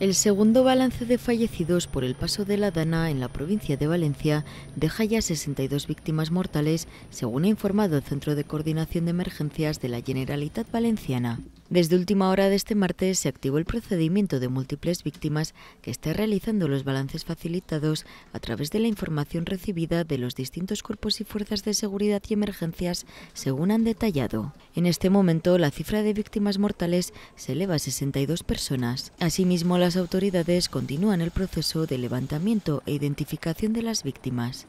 El segundo balance de fallecidos por el paso de la Dana en la provincia de Valencia deja ya 62 víctimas mortales, según ha informado el Centro de Coordinación de Emergencias de la Generalitat Valenciana. Desde última hora de este martes se activó el procedimiento de múltiples víctimas que está realizando los balances facilitados a través de la información recibida de los distintos cuerpos y fuerzas de seguridad y emergencias, según han detallado. En este momento, la cifra de víctimas mortales se eleva a 62 personas. Asimismo, las autoridades continúan el proceso de levantamiento e identificación de las víctimas.